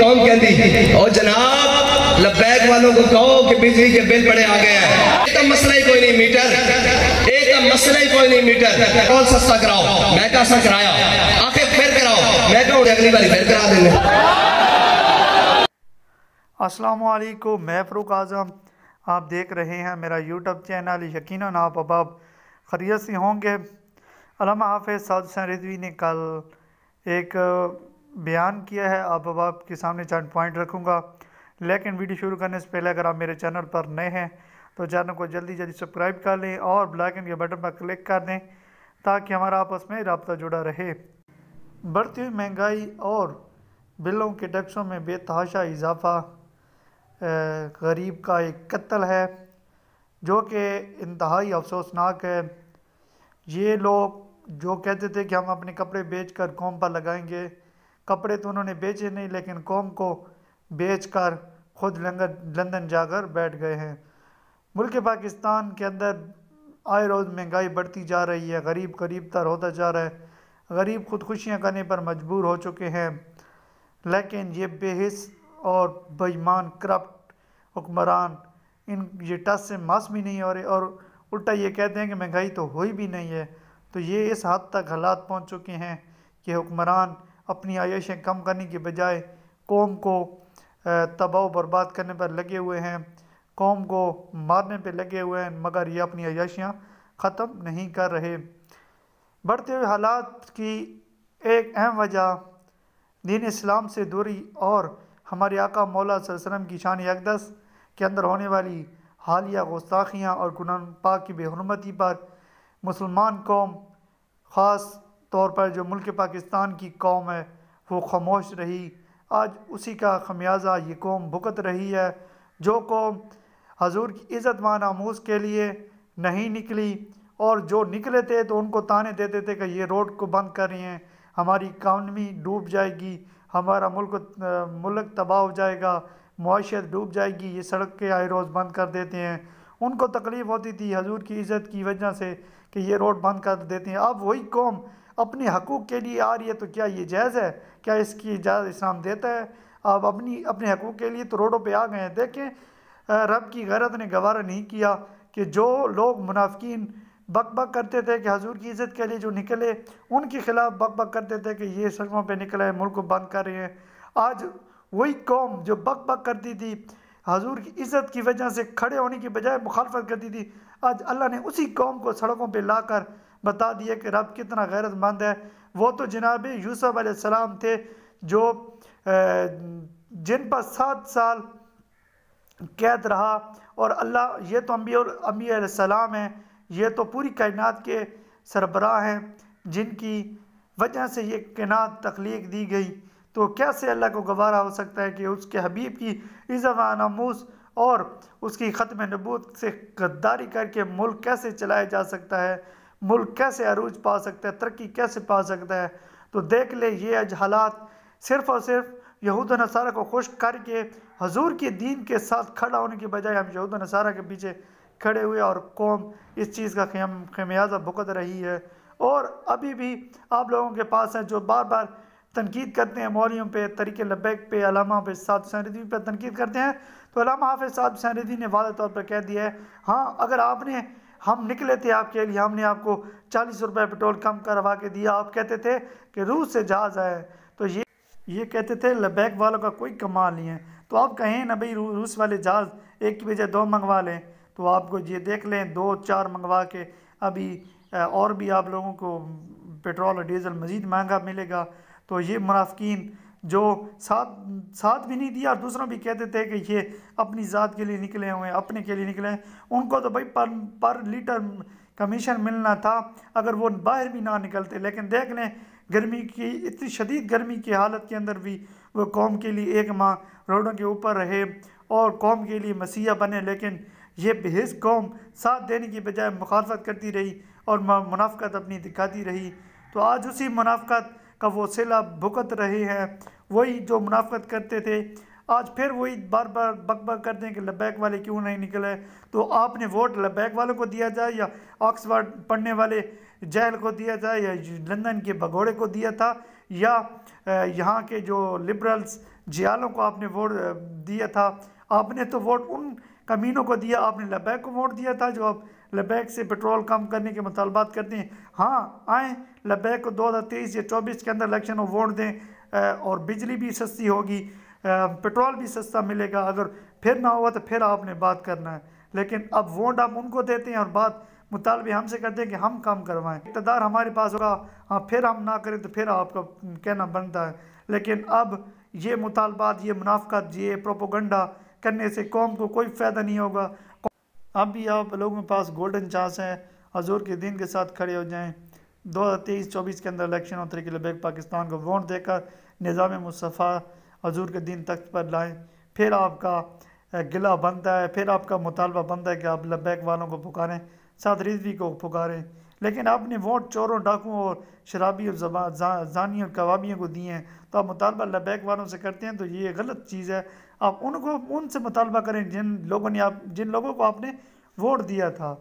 कौन कहती और जनाब लबैक वालों को कहो कि बिजली के बिल बड़े आ गए हैं एक तो मसला ही कोई नहीं मीटर एक तो मसला ही कोई नहीं मीटर कौन सस्ता कराओ मैं कहा सा कराया आखिर फिर कराओ मैं कहूँ अगली बार फिर करा देंगे असलकुम मैं फ़रूक आज़म आप देख रहे हैं मेरा यूट्यूब चैनल यकीन आप अब अब खरीत से होंगे अलमा हाफ साद रिजवी ने कल एक बयान किया है अब अब आपके सामने चार पॉइंट रखूँगा लेकिन वीडियो शुरू करने से पहले अगर आप मेरे चैनल पर नए हैं तो चैनल को जल्दी जल्दी सब्सक्राइब कर लें और ब्लैकन के बटन पर क्लिक कर दें ताकि हमारा आपस में रबता जुड़ा रहे बढ़ती हुई महंगाई और बिलों के टैक्सों में बेतहाशा इजाफा गरीब का एक कत्ल है जो कि इंतहाई अफसोसनाक है ये लोग जो कहते थे कि हम अपने कपड़े बेच कर कौम पर लगाएंगे कपड़े तो उन्होंने बेचे नहीं लेकिन कौम को बेच कर खुद लंदन जाकर बैठ गए हैं मुल्क पाकिस्तान के अंदर आए रोज़ महंगाई बढ़ती जा रही है गरीब गरीब तर होता जा रहा है गरीब खुदकुशियाँ करने पर मजबूर हो चुके हैं लेकिन ये बेहस और बेईमान करप्ट हुक्मरान इन ये टस से मास भी नहीं हो रहे और उल्टा ये कहते हैं कि महंगाई तो हुई भी नहीं है तो ये इस हद तक हालात पहुँच चुके हैं कि हुक्मरान अपनी आयशें कम करने के बजाय कौम को तबाह बर्बाद करने पर लगे हुए हैं कौम को मारने पर लगे हुए हैं मगर ये अपनी आयाशियाँ ख़त्म नहीं कर रहे बढ़ते हुए हालात की एक अहम वजह दीन इस्लाम से दूरी और हमारे आका मौला की शान यकदस के अंदर होने वाली हालिया गुस्ताखियाँ और कुरान पाक की बेहरमती पर मुसलमान कौम ख़ास तौर पर जो मुल्क पाकिस्तान की कौम है वो खामोश रही आज उसी का खमियाजा ये कौम भुगत रही है जो कौम हजूर की इज़्ज़त मान आमोज के लिए नहीं निकली और जो निकले थे तो उनको ताने देते थे कि ये रोड को बंद कर रही हैं हमारी इकानमी डूब जाएगी हमारा मुल्क मुल्क तबाह हो जाएगा मुआशत डूब जाएगी ये सड़क के आए रोज़ बंद कर देते हैं उनको तकलीफ़ होती थी हजूर की इज़्ज़त की वजह से कि ये रोड बंद कर देते हैं अब वही कौम अपने हकूक़ के लिए आ रही है तो क्या ये जायज़ है क्या इसकी इजाज़त इस्लाम देता है आप अपनी अपने हकूक़ के लिए तो रोडों पर आ गए हैं देखें रब की गैरत ने गवारा नहीं किया कि जो लोग मुनाफिन बक बक करते थे कि हजूर की इज़्ज़त के लिए जो निकले उनके ख़िलाफ़ बक बक करते थे कि ये सड़कों पर निकले मुल्क को बंद कर रहे हैं आज वही कौम जो बक बक करती थी हजूर की इज़्ज़त की वजह से खड़े होने की बजाय मुखालफत करती थी आज अल्लाह ने उसी कौम को सड़कों पर ला कर बता दिया कि रब कितना गैरतमंद है वो तो जनाब यूसुफ अलैहिस्सलाम थे जो जिन पर सात साल कैद रहा और अल्लाह ये तो अम्बी और अम्बी सलाम हैं ये तो पूरी कायनात के सरबराह हैं जिनकी वजह से ये कायनात तख्लीक दी गई तो कैसे अल्लाह को गवारा हो सकता है कि उसके हबीब की इज़वा नामूस और उसकी ख़त्म नबूत से गद्दारी करके मुल्क कैसे चलाया जा सकता है मुल्क कैसे अरूज पा सकता है तरक्की कैसे पा सकता है तो देख ले ये आज हालात सिर्फ़ और सिर्फ यहूद नसारा को खुश करके हजूर के दीन के साथ खड़ा होने के बजाय हम यहूद नसारा के पीछे खड़े हुए और कौम इस चीज़ का खेम खेमियाजा भुगत रही है और अभी भी आप लोगों के पास हैं जो बार बार तनकीद करते हैं मौलियों पर तरीके लबैक पे अलामा पे साद सैनदवी पर तनकीद करते हैं तो अलामा हाफ़ साद सैनदवी ने वादे तौर पर कह दिया है हाँ अगर आपने हम निकले थे आपके लिए हमने आपको चालीस रुपये पेट्रोल कम करवा के दिया आप कहते थे कि रूस से जहाज़ आए तो ये ये कहते थे लबैक वालों का कोई कमाल नहीं है तो आप कहें ना भाई रू, रूस वाले जहाज़ एक की बजाय दो मंगवा लें तो आपको ये देख लें दो चार मंगवा के अभी और भी आप लोगों को पेट्रोल और डीज़ल मज़ीद महंगा मिलेगा तो ये मुनाफिन जो साथ साथ भी नहीं दिया और दूसरों भी कहते थे कि ये अपनी ज़ात के लिए निकले हुए हैं अपने के लिए निकले हैं उनको तो भाई पर पर लीटर कमीशन मिलना था अगर वो बाहर भी ना निकलते लेकिन देख लें गर्मी की इतनी शदीद गर्मी की हालत के अंदर भी वो कौम के लिए एक माह रोडों के ऊपर रहे और कौम के लिए मसीहा बने लेकिन ये बेहस कौम साथ देने की बजाय मुखालफत करती रही और मुनाफ़त अपनी दिखाती रही तो आज उसी मुनाफ़त का वो सिला भुगत रहे हैं वही जो मुनाफ़त करते थे आज फिर वही बार बार बक बक करते हैं कि लबैक वाले क्यों नहीं निकले तो आपने वोट लबैक वालों को दिया जाए या ऑक्सफर्ड पढ़ने वाले जहल को दिया जाए या लंदन के भगोड़े को दिया था या यहाँ के जो लिबरल्स जियालों को आपने वोट दिया था आपने तो वोट उन कमीनों को दिया आपने लबैक को वोट दिया था जो आप लबैक से पेट्रोल कम करने के मुतालबात करते हैं हाँ आएँ लबैक को दो हज़ार तेईस या चौबीस के अंदर इलेक्शन में वोट दें और बिजली भी सस्ती होगी पेट्रोल भी सस्ता मिलेगा अगर फिर ना हुआ तो फिर आपने बात करना है लेकिन अब वोट आप उनको देते हैं और बात मुतालबे हमसे करते हैं कि हम काम करवाएं इकतदार हमारे पास होगा हाँ फिर हम ना करें तो फिर आपका कहना बनता है लेकिन अब ये मुतालबात ये मुनाफ़त ये प्रोपोगंडा करने से कौम को कोई फ़ायदा नहीं होगा अब भी आप लोगों के पास गोल्डन चांस है हजूर के दिन के साथ खड़े हो जाएँ दो हज़ार तेईस चौबीस के अंदर इलेक्शन और तरीके लबैक पाकिस्तान को वोट देकर निज़ाम मुस्तफ़ा हजूर के दिन तख्त पर लाएँ फिर आपका गिला बनता है फिर आपका मुतालबा बनता है कि आप लबैक वालों को पुकारें साथ रिजवी को पुकारें लेकिन आपने वोट चोरों डाकुओं और शराबी और जबा जा, जानी और कबाबियों को दिए हैं तो आप मुतालबा लबैक वालों से करते हैं तो ये गलत चीज़ है आप उनको उनसे मुतालबा करें जिन लोगों ने आप जिन लोगों को आपने वोट दिया था